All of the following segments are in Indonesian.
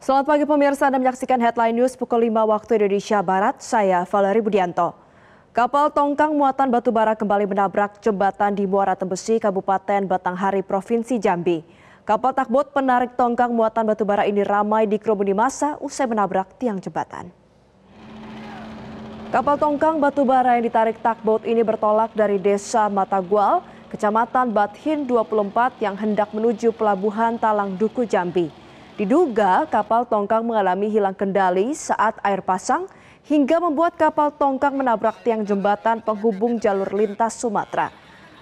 Selamat pagi pemirsa, Anda menyaksikan Headline News pukul 5 waktu Indonesia Barat. Saya Valeri Budianto. Kapal tongkang muatan batu bara kembali menabrak jembatan di Muara Tembesi, Kabupaten Batanghari, Provinsi Jambi. Kapal takbot penarik tongkang muatan batu bara ini ramai di kerumuni massa usai menabrak tiang jembatan. Kapal tongkang batu bara yang ditarik takbot ini bertolak dari desa Matagual, kecamatan Bathin 24 yang hendak menuju pelabuhan Talang Duku Jambi. Diduga kapal tongkang mengalami hilang kendali saat air pasang hingga membuat kapal tongkang menabrak tiang jembatan penghubung jalur lintas Sumatera.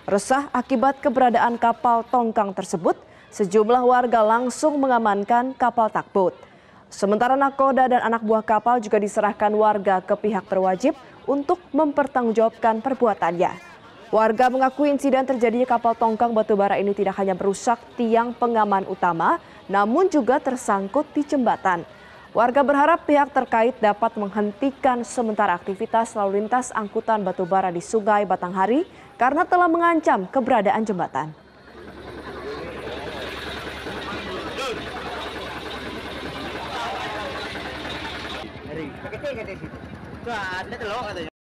Resah akibat keberadaan kapal tongkang tersebut, sejumlah warga langsung mengamankan kapal takbut. Sementara nakoda dan anak buah kapal juga diserahkan warga ke pihak berwajib untuk mempertanggungjawabkan perbuatannya. Warga mengaku insiden terjadinya kapal tongkang batubara ini tidak hanya merusak tiang pengaman utama, namun juga tersangkut di jembatan. Warga berharap pihak terkait dapat menghentikan sementara aktivitas lalu lintas angkutan batubara di Sungai Batanghari karena telah mengancam keberadaan jembatan. Kecil kan